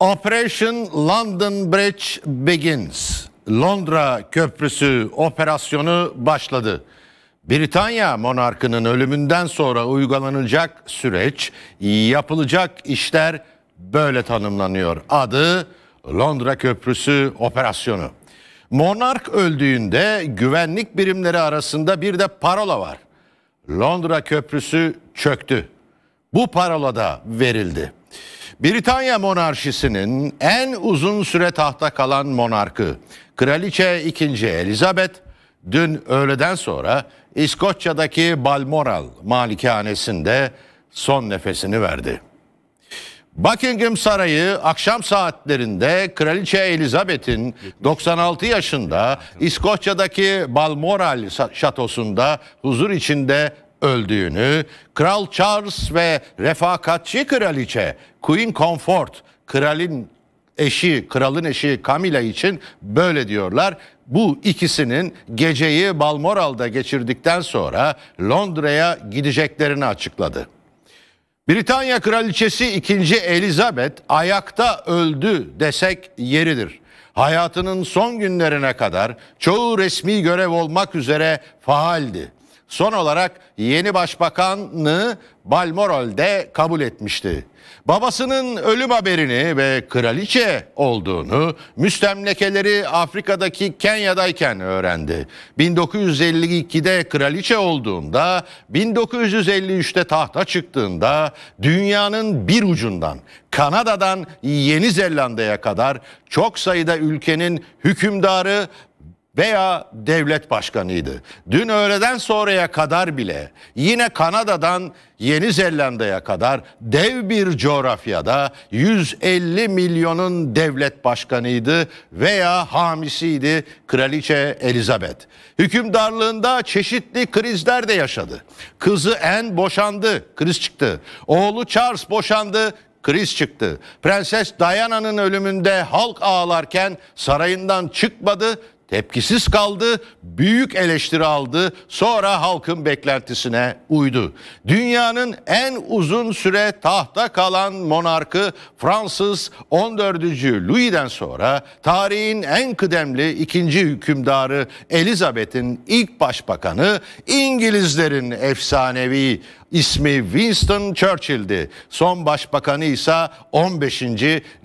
Operation London Bridge begins. Londra Köprüsü operasyonu başladı. Britanya monarkının ölümünden sonra uygulanacak süreç, yapılacak işler böyle tanımlanıyor. Adı Londra Köprüsü operasyonu. Monark öldüğünde güvenlik birimleri arasında bir de parola var. Londra Köprüsü çöktü. Bu parola da verildi. Britanya monarşisinin en uzun süre tahta kalan monarkı Kraliçe 2. Elizabeth dün öğleden sonra İskoçya'daki Balmoral malikanesinde son nefesini verdi. Buckingham Sarayı akşam saatlerinde Kraliçe Elizabeth'in 96 yaşında İskoçya'daki Balmoral şatosunda huzur içinde öldüğünü, Kral Charles ve refakatçi kraliçe Queen Comfort, kralin eşi, kralın eşi Camilla için böyle diyorlar. Bu ikisinin geceyi Balmoral'da geçirdikten sonra Londra'ya gideceklerini açıkladı. Britanya Kraliçesi 2. Elizabeth ayakta öldü desek yeridir. Hayatının son günlerine kadar çoğu resmi görev olmak üzere faaldi. Son olarak yeni başbakanı Balmoral'de kabul etmişti. Babasının ölüm haberini ve kraliçe olduğunu müstemlekeleri Afrika'daki Kenya'dayken öğrendi. 1952'de kraliçe olduğunda, 1953'te tahta çıktığında dünyanın bir ucundan Kanada'dan Yeni Zelanda'ya kadar çok sayıda ülkenin hükümdarı veya devlet başkanıydı. Dün öğleden sonraya kadar bile yine Kanada'dan Yeni Zelanda'ya kadar dev bir coğrafyada 150 milyonun devlet başkanıydı veya hamisiydi Kraliçe Elizabeth. Hükümdarlığında çeşitli krizler de yaşadı. Kızı Anne boşandı, kriz çıktı. Oğlu Charles boşandı, kriz çıktı. Prenses Diana'nın ölümünde halk ağlarken sarayından çıkmadı, Tepkisiz kaldı, büyük eleştiri aldı, sonra halkın beklentisine uydu. Dünyanın en uzun süre tahta kalan monarkı Fransız 14. Louis'den sonra tarihin en kıdemli ikinci hükümdarı Elizabeth'in ilk başbakanı İngilizlerin efsanevi ismi Winston Churchill'di. Son başbakanı ise 15.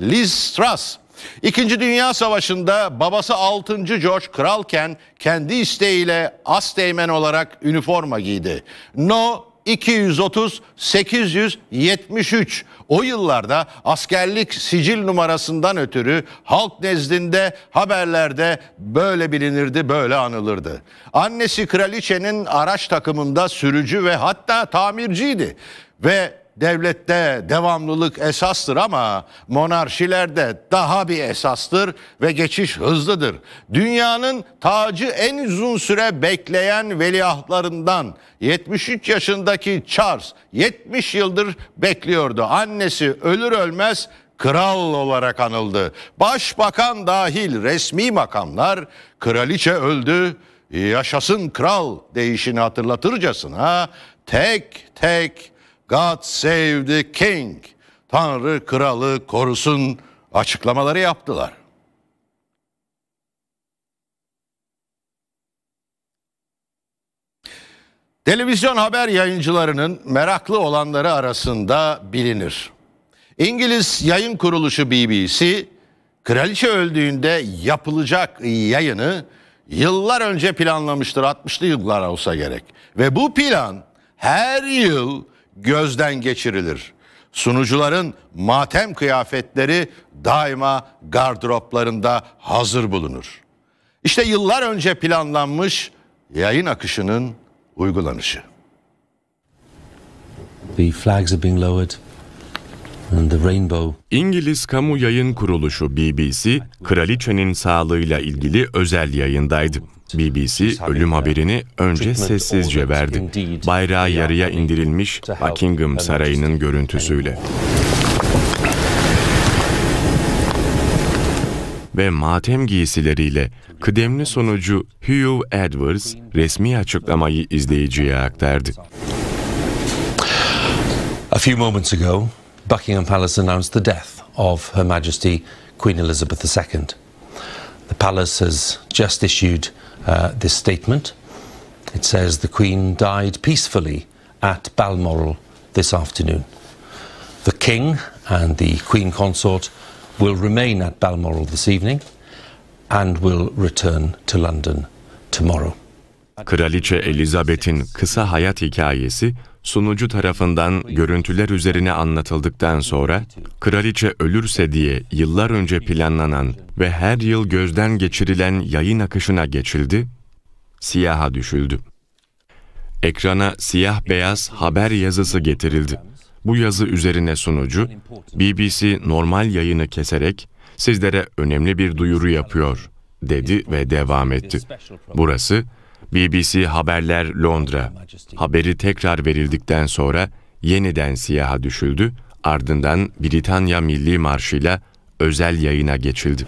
Liz Truss İkinci Dünya Savaşı'nda babası 6. George kralken kendi isteğiyle asteğmen olarak üniforma giydi. No 230 873 o yıllarda askerlik sicil numarasından ötürü halk nezdinde haberlerde böyle bilinirdi böyle anılırdı. Annesi kraliçenin araç takımında sürücü ve hatta tamirciydi ve devlette devamlılık esastır ama monarşilerde daha bir esastır ve geçiş hızlıdır. Dünyanın tacı en uzun süre bekleyen veliahtlarından 73 yaşındaki Charles 70 yıldır bekliyordu. Annesi ölür ölmez kral olarak anıldı. Başbakan dahil resmi makamlar kraliçe öldü yaşasın kral deyişini hatırlatırcasına tek tek God save the king. Tanrı kralı korusun açıklamaları yaptılar. Televizyon haber yayıncılarının meraklı olanları arasında bilinir. İngiliz yayın kuruluşu BBC, kraliçe öldüğünde yapılacak yayını yıllar önce planlamıştır, 60'lı yıllar olsa gerek. Ve bu plan her yıl gözden geçirilir. Sunucuların matem kıyafetleri daima gardıroplarında hazır bulunur. İşte yıllar önce planlanmış yayın akışının uygulanışı. The flags are being lowered. İngiliz Kamu Yayın Kuruluşu BBC, kraliçenin sağlığıyla ilgili özel yayındaydı. BBC ölüm haberini önce sessizce verdi. Bayrağı yarıya indirilmiş Buckingham Sarayı'nın görüntüsüyle. ve matem giysileriyle kıdemli sonucu Hugh Edwards resmi açıklamayı izleyiciye aktardı. A few moments ago, Buckingham Palace announced the death of Her Majesty Queen Elizabeth II. The palace has just issued uh, this statement. It says the Queen died peacefully at Balmoral this afternoon. The King and the Queen Consort will remain at Balmoral this evening and will return to London tomorrow. Kraliçe Elizabeth'in kısa hayat hikayesi sunucu tarafından görüntüler üzerine anlatıldıktan sonra, kraliçe ölürse diye yıllar önce planlanan ve her yıl gözden geçirilen yayın akışına geçildi, siyaha düşüldü. Ekrana siyah-beyaz haber yazısı getirildi. Bu yazı üzerine sunucu, BBC normal yayını keserek sizlere önemli bir duyuru yapıyor, dedi ve devam etti. Burası, BBC Haberler Londra haberi tekrar verildikten sonra yeniden siyaha düşüldü, ardından Britanya Milli Marşı'yla özel yayına geçildi.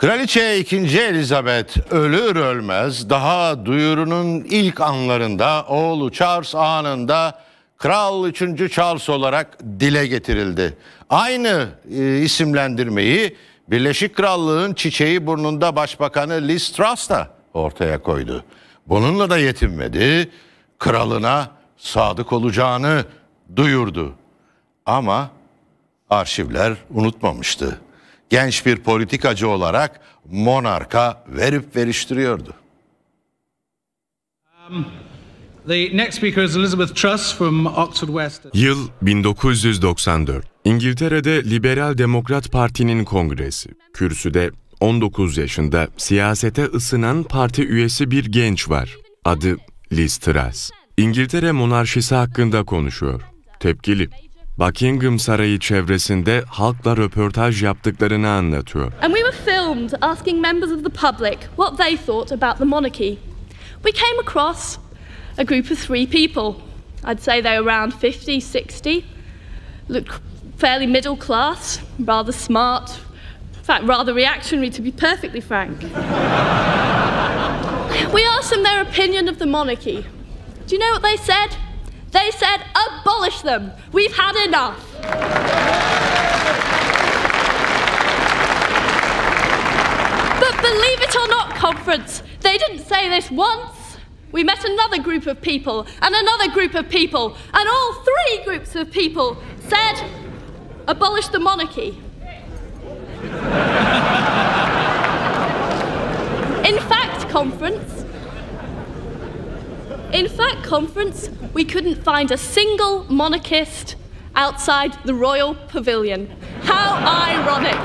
Kraliçe 2. Elizabeth ölür ölmez daha duyurunun ilk anlarında oğlu Charles anında Kral 3. Charles olarak dile getirildi. Aynı e, isimlendirmeyi Birleşik Krallığın çiçeği burnunda başbakanı Liz Truss da ortaya koydu. Bununla da yetinmedi. Kralına sadık olacağını duyurdu. Ama arşivler unutmamıştı genç bir politikacı olarak monarka verip veriştiriyordu. Um, the next speaker is Elizabeth Truss from Oxford West. Yıl 1994. İngiltere'de Liberal Demokrat Parti'nin kongresi. Kürsüde 19 yaşında siyasete ısınan parti üyesi bir genç var. Adı Liz Truss. İngiltere monarşisi hakkında konuşuyor. Tepkili. Buckingham Sarayı çevresinde halkla röportaj yaptıklarını anlatıyor. And we were filmed asking members of the public what they thought about the monarchy. We came across a group of three people. I'd say they were around 50, 60, looked fairly middle class, rather smart, in fact, rather reactionary to be perfectly frank. we asked them their opinion of the monarchy. Do you know what they said? They said, abolish them. We've had enough. but believe it or not, conference, they didn't say this once. We met another group of people, and another group of people, and all three groups of people said, abolish the monarchy. In fact, conference, In fact, conference, we couldn't find a single monarchist outside the Royal Pavilion. How ironic.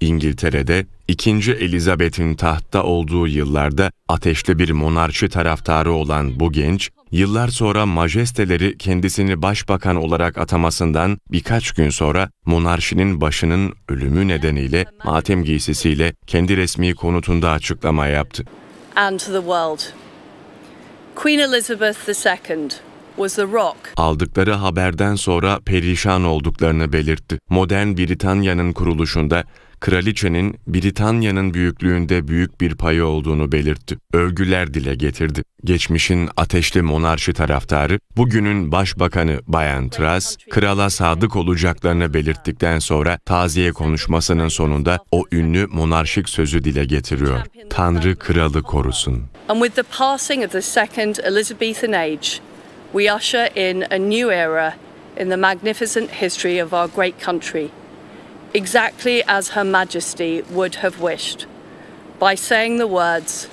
İngiltere'de 2. Elizabeth'in tahtta olduğu yıllarda ateşli bir monarşi taraftarı olan bu genç, yıllar sonra majesteleri kendisini başbakan olarak atamasından birkaç gün sonra monarşinin başının ölümü nedeniyle matem giysisiyle kendi resmi konutunda açıklama yaptı. And to the world. Queen Elizabeth II was the rock. Aldıkları haberden sonra perişan olduklarını belirtti. Modern Britanya'nın kuruluşunda kraliçenin Britanya'nın büyüklüğünde büyük bir payı olduğunu belirtti. Övgüler dile getirdi. Geçmişin ateşli monarşi taraftarı, bugünün başbakanı Bayan Truss, krala sadık olacaklarını belirttikten sonra taziye konuşmasının sonunda o ünlü monarşik sözü dile getiriyor. Tanrı kralı korusun. And with the passing of the second Elizabethan age, we usher in a new era in the magnificent history of our great country. exactly as Her Majesty would have wished, by saying the words,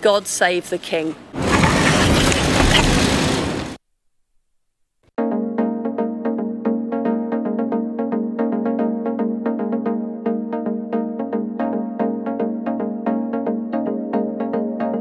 God save the King.